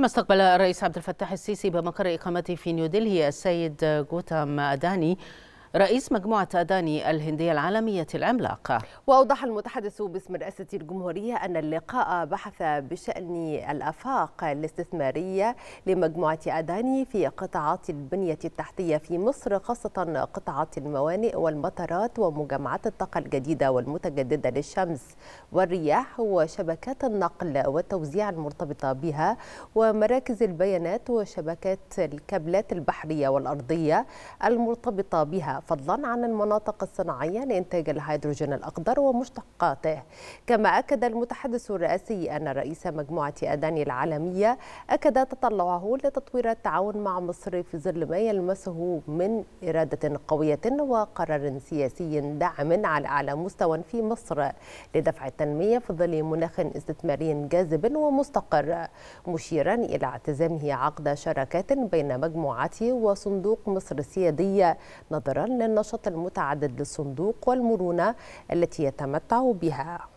كما استقبل الرئيس عبد الفتاح السيسي بمقر إقامته في نيودلهي السيد جوتام أداني رئيس مجموعة أداني الهندية العالمية العملاقة وأوضح المتحدث باسم رئاسة الجمهورية أن اللقاء بحث بشأن الأفاق الاستثمارية لمجموعة أداني في قطاعات البنية التحتية في مصر خاصة قطاعات الموانئ والمطارات ومجمعات الطاقة الجديدة والمتجددة للشمس والرياح وشبكات النقل والتوزيع المرتبطة بها ومراكز البيانات وشبكات الكابلات البحرية والأرضية المرتبطة بها فضلا عن المناطق الصناعية لإنتاج الهيدروجين الأخضر ومشتقاته كما أكد المتحدث الرئاسي أن رئيس مجموعة أداني العالمية أكد تطلعه لتطوير التعاون مع مصر في ظل ما يلمسه من إرادة قوية وقرار سياسي داعم على أعلى مستوى في مصر لدفع التنمية في ظل مناخ استثماري جاذب ومستقر مشيرا إلى اعتزامه عقد شراكات بين مجموعته وصندوق مصر السيادية نظرا للنشاط المتعدد للصندوق والمرونة التي يتمتع بها